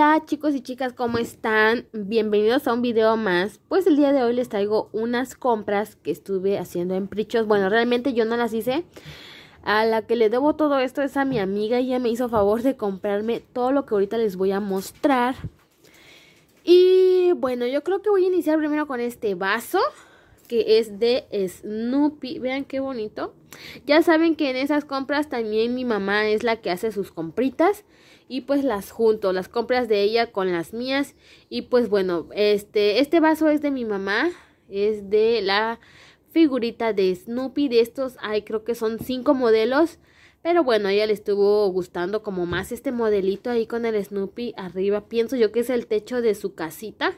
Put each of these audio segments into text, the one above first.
Hola chicos y chicas, ¿cómo están? Bienvenidos a un video más. Pues el día de hoy les traigo unas compras que estuve haciendo en Prichos. Bueno, realmente yo no las hice. A la que le debo todo esto es a mi amiga. Ella me hizo favor de comprarme todo lo que ahorita les voy a mostrar. Y bueno, yo creo que voy a iniciar primero con este vaso que es de Snoopy. Vean qué bonito. Ya saben que en esas compras también mi mamá es la que hace sus compritas y pues las junto, las compras de ella con las mías y pues bueno, este este vaso es de mi mamá, es de la figurita de Snoopy, de estos hay creo que son cinco modelos, pero bueno, a ella le estuvo gustando como más este modelito ahí con el Snoopy arriba, pienso yo que es el techo de su casita.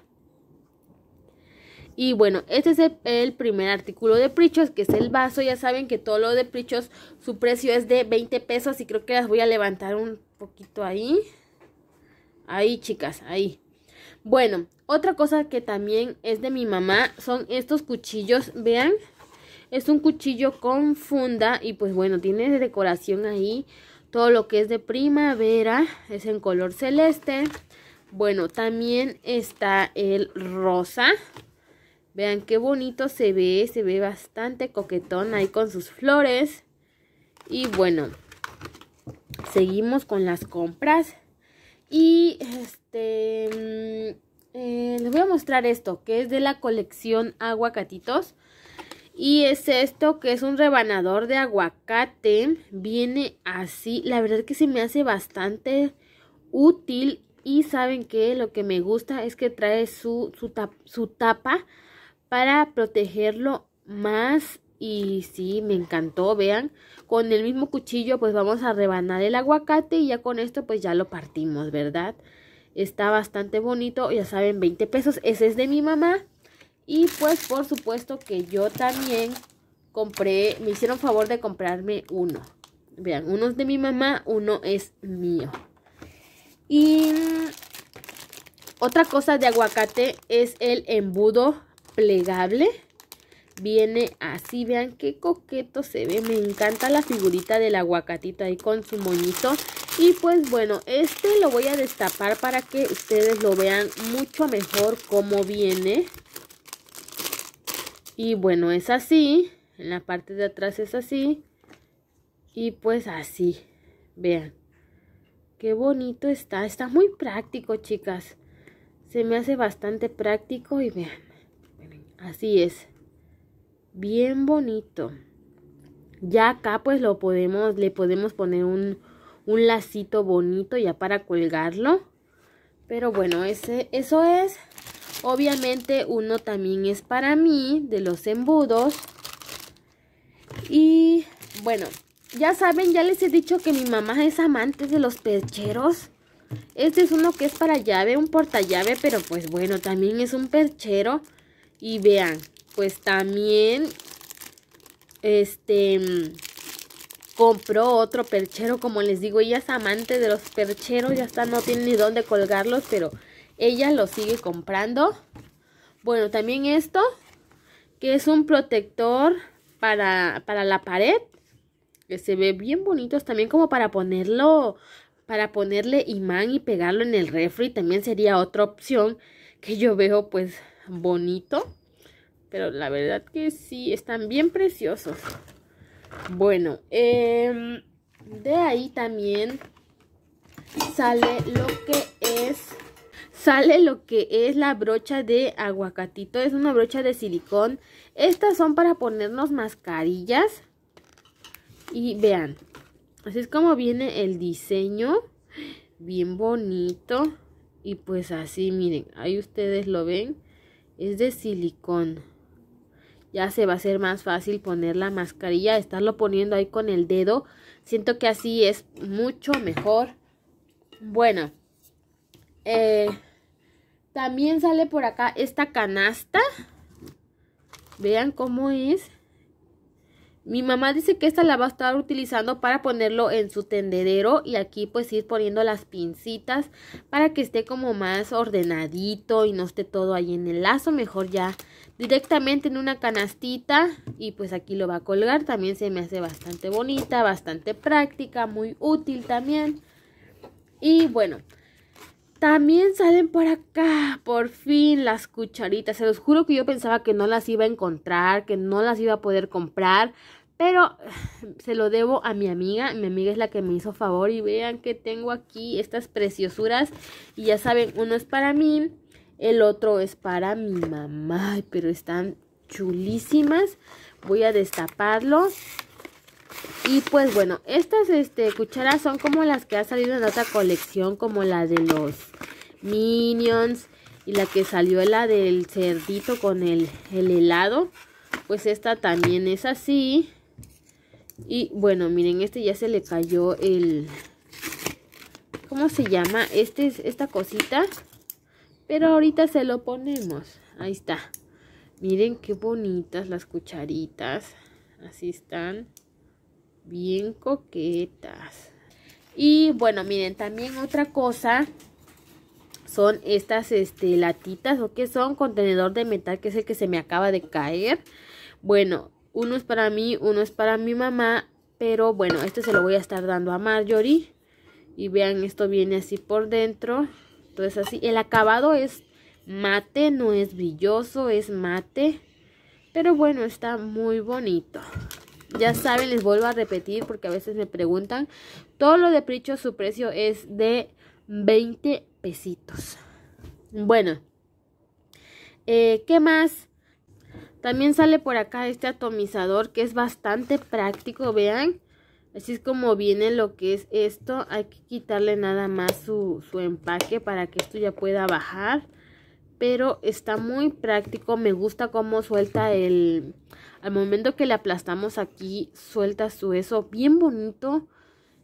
Y bueno, este es el, el primer artículo de Prichos, que es el vaso. Ya saben que todo lo de Prichos, su precio es de 20 pesos y creo que las voy a levantar un poquito ahí. Ahí, chicas, ahí. Bueno, otra cosa que también es de mi mamá son estos cuchillos, vean. Es un cuchillo con funda y pues bueno, tiene decoración ahí todo lo que es de primavera, es en color celeste. Bueno, también está el rosa. Vean qué bonito se ve, se ve bastante coquetón ahí con sus flores. Y bueno, seguimos con las compras. Y este... Mm, eh, les voy a mostrar esto, que es de la colección Aguacatitos. Y es esto, que es un rebanador de aguacate. Viene así. La verdad que se me hace bastante útil. Y saben que lo que me gusta es que trae su, su tapa para protegerlo más y sí, me encantó, vean. Con el mismo cuchillo pues vamos a rebanar el aguacate y ya con esto pues ya lo partimos, ¿verdad? Está bastante bonito, ya saben, 20 pesos, ese es de mi mamá. Y pues por supuesto que yo también compré, me hicieron favor de comprarme uno. Vean, uno es de mi mamá, uno es mío. Y otra cosa de aguacate es el embudo plegable Viene así, vean qué coqueto se ve, me encanta la figurita del aguacatito ahí con su moñito. Y pues bueno, este lo voy a destapar para que ustedes lo vean mucho mejor cómo viene. Y bueno, es así, en la parte de atrás es así. Y pues así, vean. Qué bonito está, está muy práctico chicas. Se me hace bastante práctico y vean, así es bien bonito. Ya acá pues lo podemos, le podemos poner un, un lacito bonito ya para colgarlo. Pero bueno, ese, eso es. Obviamente uno también es para mí de los embudos. Y bueno, ya saben, ya les he dicho que mi mamá es amante de los percheros. Este es uno que es para llave, un portallave, pero pues bueno, también es un perchero. Y vean, pues también este compró otro perchero, como les digo, ella es amante de los percheros, ya está, no tiene ni dónde colgarlos, pero ella los sigue comprando. Bueno, también esto, que es un protector para, para la pared, que se ve bien bonito. también como para ponerlo, para ponerle imán y pegarlo en el refri, también sería otra opción que yo veo pues bonito. Pero la verdad que sí, están bien preciosos. Bueno, em, de ahí también sale lo que es sale lo que es la brocha de aguacatito. Es una brocha de silicón. Estas son para ponernos mascarillas. Y vean, así es como viene el diseño. Bien bonito. Y pues así, miren, ahí ustedes lo ven. Es de silicón ya se va a hacer más fácil poner la mascarilla, estarlo poniendo ahí con el dedo. Siento que así es mucho mejor. Bueno, eh, también sale por acá esta canasta. Vean cómo es. Mi mamá dice que esta la va a estar utilizando para ponerlo en su tendedero y aquí pues ir poniendo las pincitas para que esté como más ordenadito y no esté todo ahí en el lazo. Mejor ya directamente en una canastita y pues aquí lo va a colgar. También se me hace bastante bonita, bastante práctica, muy útil también. Y bueno, también salen por acá, por fin, las cucharitas. Se los juro que yo pensaba que no las iba a encontrar, que no las iba a poder comprar. Pero se lo debo a mi amiga. Mi amiga es la que me hizo favor. Y vean que tengo aquí estas preciosuras. Y ya saben, uno es para mí el otro es para mi mamá, pero están chulísimas. Voy a destaparlo. Y pues bueno, estas este, cucharas son como las que ha salido en otra colección, como la de los Minions y la que salió la del cerdito con el, helado. Pues esta también es así. Y bueno, miren, este ya se le cayó el... ¿Cómo se llama? Este, esta cosita. Pero ahorita se lo ponemos. Ahí está. Miren qué bonitas las cucharitas. Así están. Bien coquetas. Y bueno, miren, también otra cosa son estas este, latitas o que son contenedor de metal que es el que se me acaba de caer. Bueno, uno es para mí, uno es para mi mamá, pero bueno, este se lo voy a estar dando a Marjorie. Y vean, esto viene así por dentro. Entonces así, el acabado es mate, no es brilloso, es mate. Pero bueno, está muy bonito. Ya saben, les vuelvo a repetir porque a veces me preguntan. Todo lo de Pricho, su precio es de 20 pesitos. Bueno, eh, ¿qué más? También sale por acá este atomizador que es bastante práctico, vean. Así es como viene lo que es esto. Hay que quitarle nada más su, su empaque para que esto ya pueda bajar. Pero está muy práctico. Me gusta cómo suelta el... Al momento que le aplastamos aquí, suelta su eso bien bonito.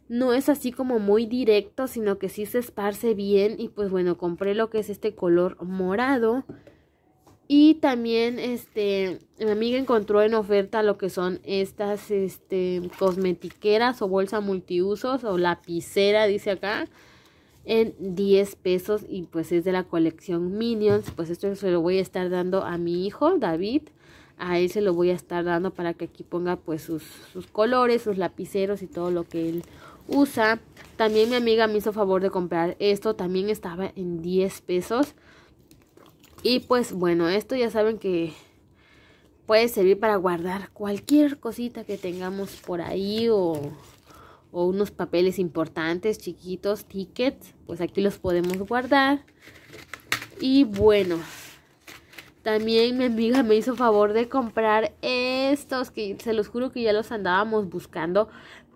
No es así como muy directo, sino que sí se esparce bien. Y pues bueno, compré lo que es este color morado. Y también, este, mi amiga encontró en oferta lo que son estas, este, cosmetiqueras o bolsa multiusos o lapicera, dice acá, en 10 pesos y pues es de la colección Minions. Pues esto se lo voy a estar dando a mi hijo, David. A él se lo voy a estar dando para que aquí ponga pues sus, sus colores, sus lapiceros y todo lo que él usa. También mi amiga me hizo favor de comprar esto, también estaba en 10 pesos. Y pues bueno, esto ya saben que puede servir para guardar cualquier cosita que tengamos por ahí o, unos papeles importantes, chiquitos, tickets, pues aquí los podemos guardar. Y bueno, también mi amiga me hizo favor de comprar estos, que se los juro que ya los andábamos buscando,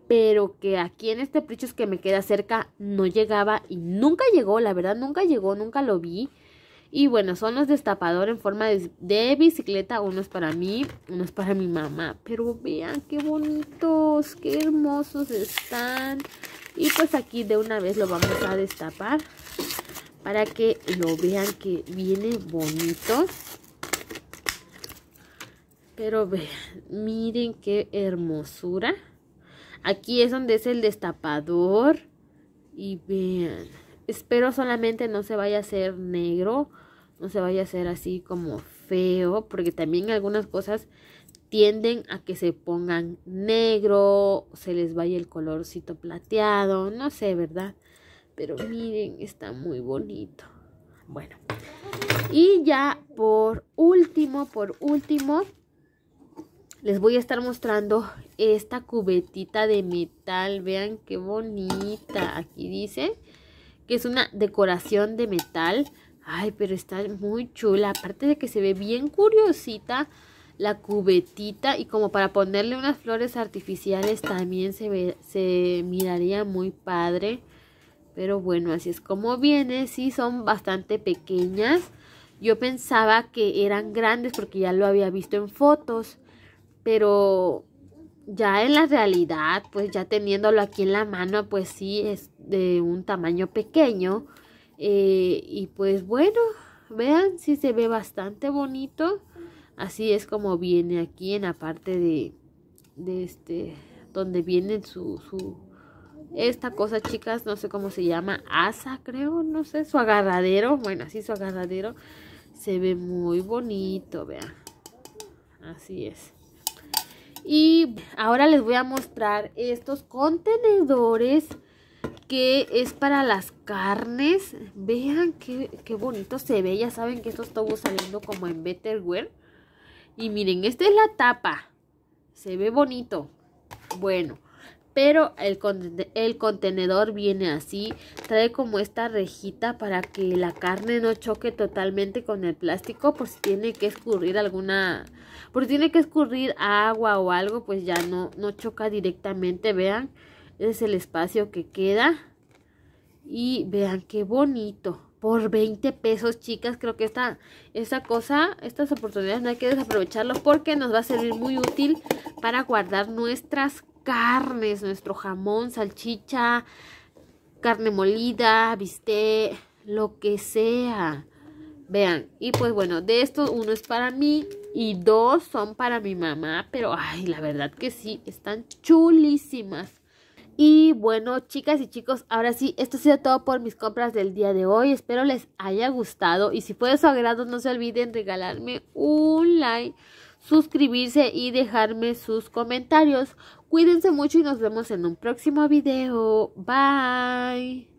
pero que aquí en este es que me queda cerca no llegaba y nunca llegó, la verdad nunca llegó, nunca lo vi. Y bueno, son los destapador en forma de, de, bicicleta, es para mí, uno es para mi mamá. Pero vean qué bonitos, qué hermosos están. Y pues aquí de una vez lo vamos a destapar para que lo vean que viene bonito. Pero vean, miren qué hermosura. Aquí es donde es el destapador. Y vean, espero solamente no se vaya a hacer negro no se vaya a hacer así como feo, porque también algunas cosas tienden a que se pongan negro, se les vaya el colorcito plateado, no sé, ¿verdad? Pero miren, está muy bonito. Bueno, y ya por último, por último, les voy a estar mostrando esta cubetita de metal. Vean qué bonita. Aquí dice que es una decoración de metal Ay, pero está muy chula. Aparte de que se ve bien curiosita la cubetita y como para ponerle unas flores artificiales también se, se miraría muy padre. Pero bueno, así es como viene. Sí, son bastante pequeñas. Yo pensaba que eran grandes porque ya lo había visto en fotos. Pero ya en la realidad, pues ya teniéndolo aquí en la mano, pues sí es de un tamaño pequeño. Eh, y pues bueno, vean si se ve bastante bonito. Así es como viene aquí en la parte de, este, donde viene su, su, esta cosa, chicas, no sé cómo se llama, asa, creo, no sé, su agarradero, bueno, así su agarradero se ve muy bonito, vean, así es. Y ahora les voy a mostrar estos contenedores que es para las carnes. Vean qué, bonito se ve. Ya saben que esto estuvo saliendo como en Betterware. Y miren, esta es la tapa. Se ve bonito. Bueno, pero el, el contenedor viene así. Trae como esta rejita para que la carne no choque totalmente con el plástico. Por si tiene que escurrir alguna... Por si tiene que escurrir agua o algo, pues ya no, no choca directamente. Vean es el espacio que queda. Y vean qué bonito. Por 20 pesos, chicas. Creo que esta, esta cosa, estas oportunidades no hay que desaprovecharlo porque nos va a servir muy útil para guardar nuestras carnes, nuestro jamón, salchicha, carne molida, bistec, lo que sea. Vean, y pues bueno, de estos uno es para mí y dos son para mi mamá, pero ay, la verdad que sí, están chulísimas. Y bueno, chicas y chicos, ahora sí, esto ha sido todo por mis compras del día de hoy. Espero les haya gustado y si fue de su agrado, no se olviden regalarme un like, suscribirse y dejarme sus comentarios. Cuídense mucho y nos vemos en un próximo video. Bye.